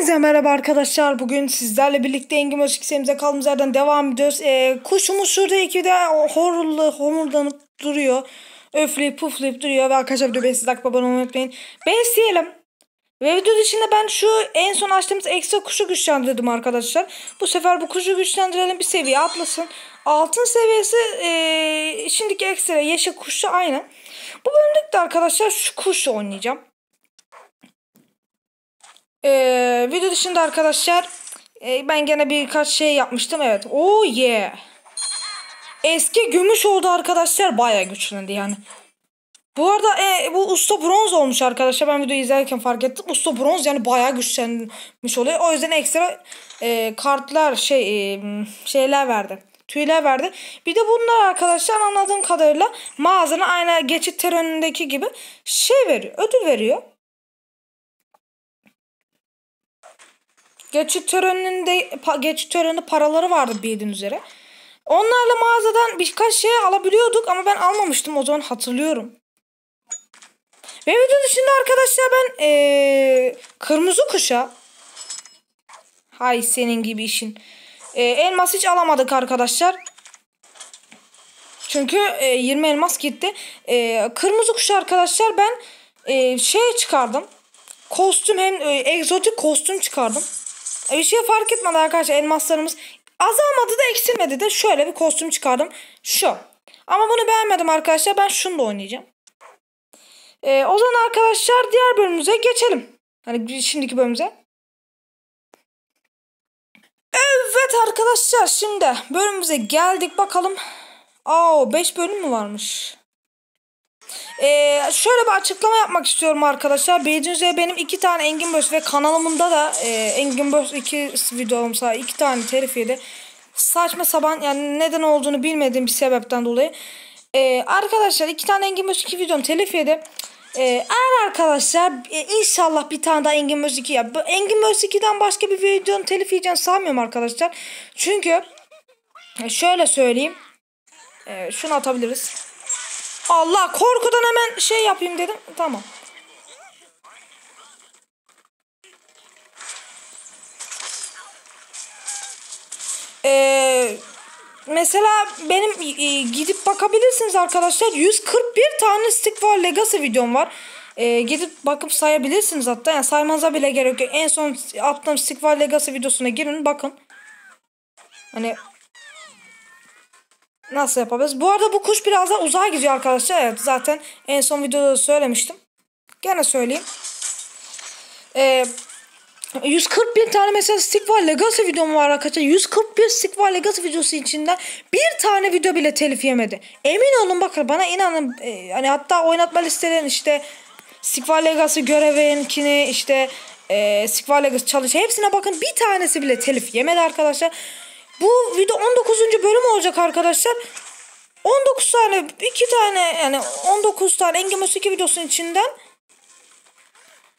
Hepinize merhaba arkadaşlar. Bugün sizlerle birlikte Engin Başık Semiz'e kaldığımız yerden devam ediyoruz. Ee, kuşumuz şurada de horlu homurdanıp duruyor. Öfleyip puflayıp duruyor. Ve arkadaşlar video 5 dakika abone unutmayın. Besleyelim. Ve video dışında ben şu en son açtığımız ekstra kuşu güçlendirdim arkadaşlar. Bu sefer bu kuşu güçlendirelim bir seviye atlasın. Altın seviyesi e, şimdiki ekstra yeşil kuşu aynı. Bu bölümde de arkadaşlar şu kuşu oynayacağım. Ee, video dışında arkadaşlar e, ben gene birkaç şey yapmıştım. Evet. Oh yeah. Eski gümüş oldu arkadaşlar. Baya güçlendi yani. Bu arada e, bu usta bronz olmuş arkadaşlar. Ben videoyu izlerken fark ettim. Usta bronz yani bayağı güçlenmiş oluyor. O yüzden ekstra e, kartlar şey e, şeyler verdi. Tüyler verdi. Bir de bunlar arkadaşlar anladığım kadarıyla mağazanın aynı geçit teröründeki gibi şey veriyor. Ödül veriyor. Geçit töreninde geçit töreni paraları vardı bildiğin üzere. Onlarla mağazadan birkaç şey alabiliyorduk ama ben almamıştım o zaman hatırlıyorum. Ve video dışında arkadaşlar ben ee, kırmızı kuşa Hay senin gibi işin. E, elmas hiç alamadık arkadaşlar. Çünkü e, 20 elmas gitti. E, kırmızı kuş arkadaşlar ben e, şey çıkardım. Kostüm hem e, egzotik kostüm çıkardım. Bir şey fark etmedi arkadaşlar elmaslarımız. Azalmadı da eksilmedi de şöyle bir kostüm çıkardım. Şu. Ama bunu beğenmedim arkadaşlar. Ben şunu da oynayacağım. Ee, o zaman arkadaşlar diğer bölümümüze geçelim. Hani şimdiki bölümümüze. Evet arkadaşlar şimdi bölümümüze geldik bakalım. Aa 5 bölüm mü varmış? Ee, şöyle bir açıklama yapmak istiyorum arkadaşlar. Bildiğiniz üzere benim iki tane Engin Böz ve kanalımda da e, Engin Böz 2 videom sağ iki tane terif Saçma saban yani neden olduğunu bilmediğim bir sebepten dolayı. Ee, arkadaşlar iki tane Engin Böz 2 videom telif Ee, eğer arkadaşlar e, inşallah bir tane daha Engin Böz 2 yap Engin Böz 2'den başka bir videonun telif yiyeceğini sanmıyorum arkadaşlar. Çünkü e, şöyle söyleyeyim. Ee, şunu atabiliriz. Allah korkudan hemen şey yapayım dedim. Tamam. Ee, mesela benim e, gidip bakabilirsiniz arkadaşlar. 141 tane stick var legacy videom var. Ee, gidip bakıp sayabilirsiniz hatta. Yani saymanıza bile gerek yok. En son attığım stick var legacy videosuna girin bakın. Hani nasıl yapabiliriz? Bu arada bu kuş biraz birazdan uzağa gidiyor arkadaşlar. Evet zaten en son videoda da söylemiştim. Gene söyleyeyim. Ee, 140 bin tane mesela stick legacy videom var arkadaşlar. 140 bin stick legacy videosu içinden bir tane video bile telif yemedi. Emin olun bakın bana inanın. E, hani hatta oynatma listelerin işte stick var legacy görevinkini işte e, stick legacy çalışı hepsine bakın bir tanesi bile telif yemedi arkadaşlar. Bu video 19. bölüm olacak arkadaşlar. 19 tane, 2 tane yani 19 tane Engemus 2 videosunun içinden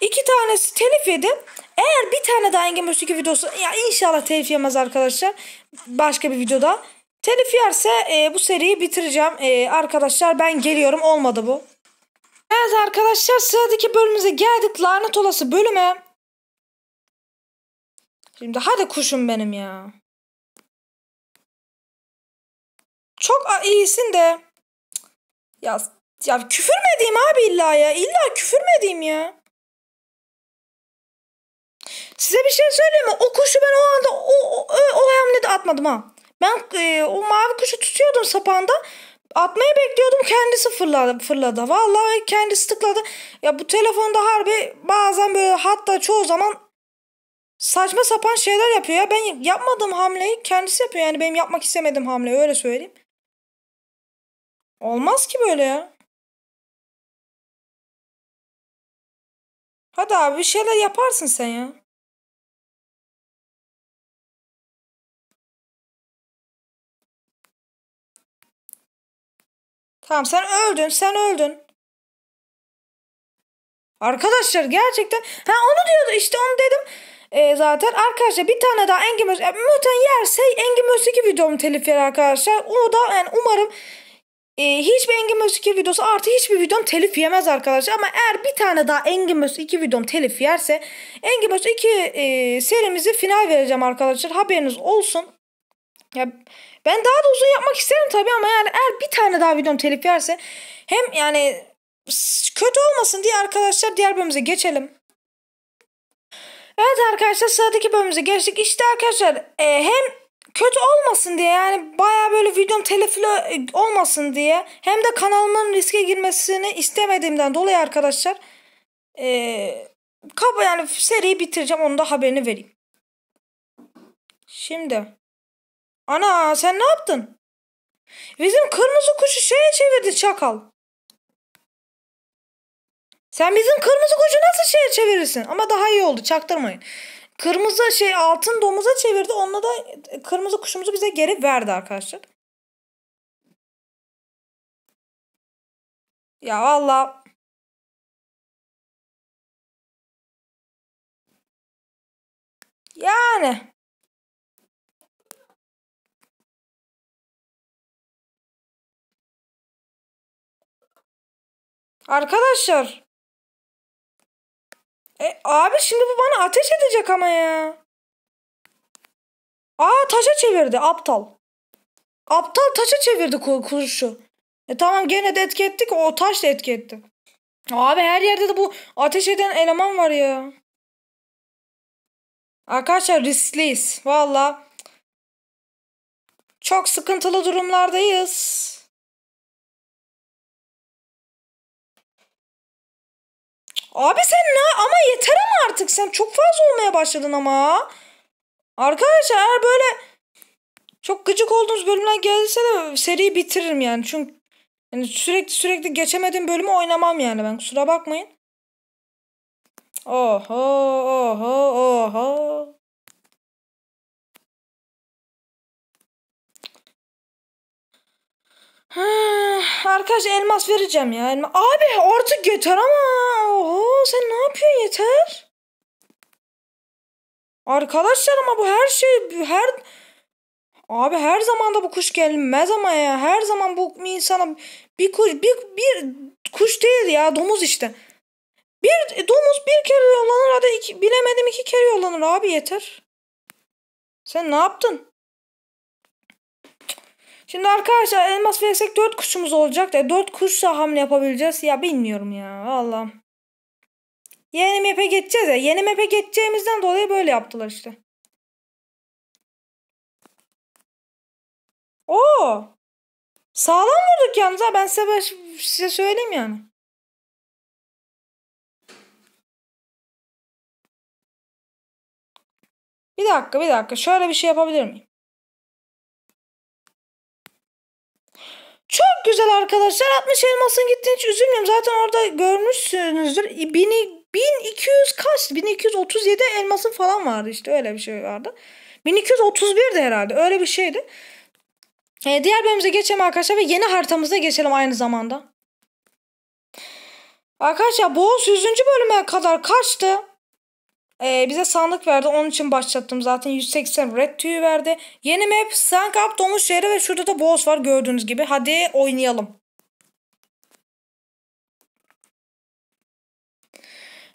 2 tanesi telif yedim. Eğer bir tane daha Engemus 2 videosu ya inşallah telif yemez arkadaşlar. Başka bir videoda. Telif yerse e, bu seriyi bitireceğim. E, arkadaşlar ben geliyorum. Olmadı bu. Evet arkadaşlar sıradaki bölümümüze geldik. Lanet olası bölüme. Şimdi hadi kuşum benim ya. Çok iyisin de. Ya, ya küfür mü edeyim abi illa ya? İlla küfür mü edeyim ya? Size bir şey söyleyeyim mi? O kuşu ben o anda o, o, o hamlede atmadım ha. Ben e, o mavi kuşu tutuyordum sapanda. Atmayı bekliyordum kendisi fırladı. fırladı. Vallahi kendisi tıkladı. Ya bu telefonda harbi bazen böyle hatta çoğu zaman saçma sapan şeyler yapıyor ya. Ben yapmadığım hamleyi kendisi yapıyor. Yani benim yapmak istemedim hamleyi öyle söyleyeyim. Olmaz ki böyle ya. Hadi abi bir şeyler yaparsın sen ya. Tamam sen öldün sen öldün. Arkadaşlar gerçekten ha onu diyordu işte onu dedim. Ee, zaten arkadaşlar bir tane daha Engin Öz e, muhtemelen yerse Engin Öz'deki videomu telif yer arkadaşlar. O da yani umarım e, ee, hiçbir Engin Öz 2 videosu artı hiçbir videom telif yemez arkadaşlar. Ama eğer bir tane daha Engin Öz 2 videom telif yerse Engin Öz 2 e, serimizi final vereceğim arkadaşlar. Haberiniz olsun. Ya ben daha da uzun yapmak isterim tabii ama yani eğer bir tane daha videom telif yerse hem yani kötü olmasın diye arkadaşlar diğer bölümümüze geçelim. Evet arkadaşlar sıradaki bölümümüze geçtik. İşte arkadaşlar e, hem kötü olmasın diye yani baya böyle videom telifle olmasın diye hem de kanalımın riske girmesini istemediğimden dolayı arkadaşlar ee, kaba yani seriyi bitireceğim onu da haberini vereyim. Şimdi ana sen ne yaptın? Bizim kırmızı kuşu şeye çevirdi çakal. Sen bizim kırmızı kuşu nasıl şeye çevirirsin? Ama daha iyi oldu çaktırmayın. Kırmızı şey altın domuza çevirdi. Onunla da kırmızı kuşumuzu bize geri verdi arkadaşlar. Ya valla. Yani. Arkadaşlar. E abi şimdi bu bana ateş edecek ama ya. Aa taşa çevirdi aptal. Aptal taşa çevirdi kur kurşu. E tamam gene de etki ettik o taş da etki etti. Abi her yerde de bu ateş eden eleman var ya. Arkadaşlar riskliyiz. Valla. Çok sıkıntılı durumlardayız. Abi sen ne? Ama yeter ama artık sen çok fazla olmaya başladın ama. Arkadaşlar eğer böyle çok gıcık olduğunuz bölümler gelirse de seriyi bitiririm yani. Çünkü yani sürekli sürekli geçemediğim bölümü oynamam yani ben. Kusura bakmayın. Oho oho oho. Arkadaş elmas vereceğim ya. Elma. Abi artık yeter ama sen ne yapıyorsun yeter? Arkadaşlar ama bu her şey her Abi her zaman da bu kuş gelmez ama ya. Her zaman bu insana bir kuş bir, bir kuş değil ya domuz işte. Bir e, domuz bir kere yollanır hadi iki, bilemedim iki kere yollanır abi yeter. Sen ne yaptın? Şimdi arkadaşlar elmas versek dört kuşumuz olacak da e, dört kuşsa hamle yapabileceğiz. Ya bilmiyorum ya Allah. Yeni map'e geçeceğiz ya. Yeni map'e geçeceğimizden dolayı böyle yaptılar işte. Oo. Sağlam vurduk yalnız ha. Ben size, size söyleyeyim yani. Bir dakika bir dakika. Şöyle bir şey yapabilir miyim? Çok güzel arkadaşlar. 60 elmasın gittiğini hiç üzülmüyorum. Zaten orada görmüşsünüzdür. beni 1200 kaç? 1237 elmasın falan vardı işte öyle bir şey vardı. 1231'di herhalde öyle bir şeydi. Ee, diğer bölümümüze geçelim arkadaşlar ve yeni haritamıza geçelim aynı zamanda. Arkadaşlar Boğaz 100. bölüme kadar kaçtı. Ee, bize sandık verdi. Onun için başlattım zaten. 180 red tüyü verdi. Yeni map Sankap Domuz şehri ve şurada da boss var gördüğünüz gibi. Hadi oynayalım.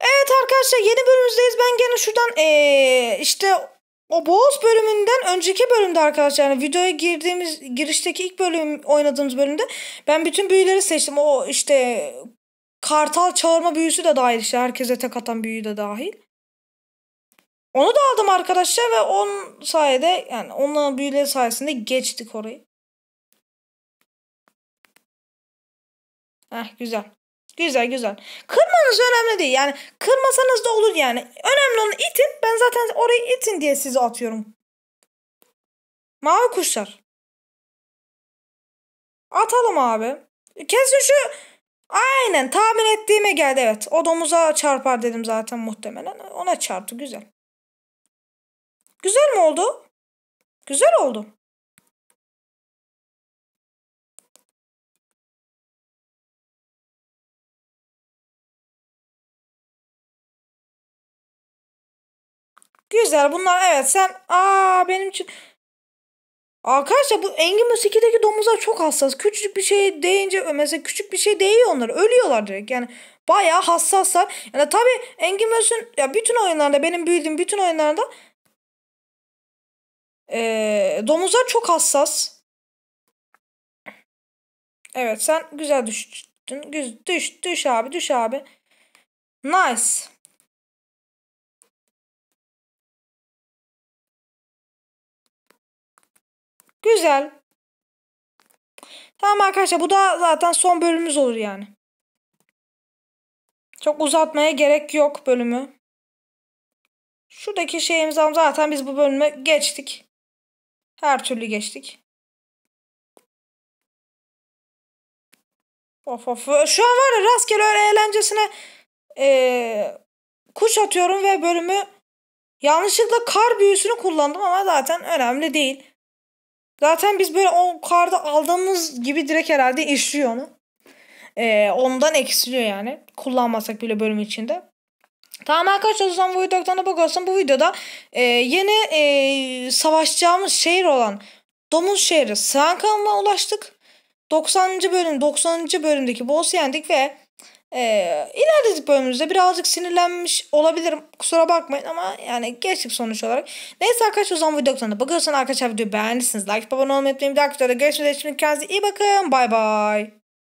Evet arkadaşlar yeni bölümümüzdeyiz. Ben gene şuradan ee, işte o boss bölümünden önceki bölümde arkadaşlar yani videoya girdiğimiz girişteki ilk bölüm oynadığımız bölümde ben bütün büyüleri seçtim. O işte kartal çağırma büyüsü de dahil işte herkese tek atan büyü de dahil. Onu da aldım arkadaşlar ve on sayede yani onların büyüleri sayesinde geçtik orayı. Heh güzel. Güzel güzel. Kırmanız önemli değil. Yani kırmasanız da olur yani. Önemli olan itin. Ben zaten orayı itin diye size atıyorum. Mavi kuşlar. Atalım abi. Kesin şu aynen tahmin ettiğime geldi evet. O domuza çarpar dedim zaten muhtemelen. Ona çarptı güzel. Güzel mi oldu? Güzel oldu. Güzel bunlar evet sen aa benim için Arkadaşlar bu Engin Musiki'deki domuzlar çok hassas. Küçücük bir şey değince mesela küçük bir şey değiyor onlar. Ölüyorlar direkt yani. Bayağı hassaslar. Yani tabi Engin Mus'un ya bütün oyunlarda benim bildiğim bütün oyunlarda ee, domuzlar çok hassas. Evet sen güzel düştün. Düş, düş abi düş abi. Nice. Güzel. Tamam arkadaşlar bu da zaten son bölümümüz olur yani. Çok uzatmaya gerek yok bölümü. Şuradaki şeyimiz zaten biz bu bölümü geçtik. Her türlü geçtik. Of of. Şu an var ya rastgele öyle eğlencesine ee, kuş atıyorum ve bölümü yanlışlıkla kar büyüsünü kullandım ama zaten önemli değil. Zaten biz böyle o karda aldığımız gibi direkt herhalde işliyor onu. Ee, ondan eksiliyor yani. Kullanmasak bile bölüm içinde. Tamam arkadaşlar o zaman bu videodan da bakarsan bu videoda e, yeni e, savaşacağımız şehir olan Domuz şehri Sankan'la ulaştık. 90. bölüm 90. bölümdeki boss'u yendik ve ee, ilerideki bölümümüzde birazcık sinirlenmiş olabilirim. Kusura bakmayın ama yani geçtik sonuç olarak. Neyse arkadaşlar o zaman videodan bakıyorsan arkadaşlar videoyu beğendiyseniz like abone olmayı unutmayın. Bir dahaki videoda görüşmek üzere. Şimdi kendinize iyi bakın. Bay bay.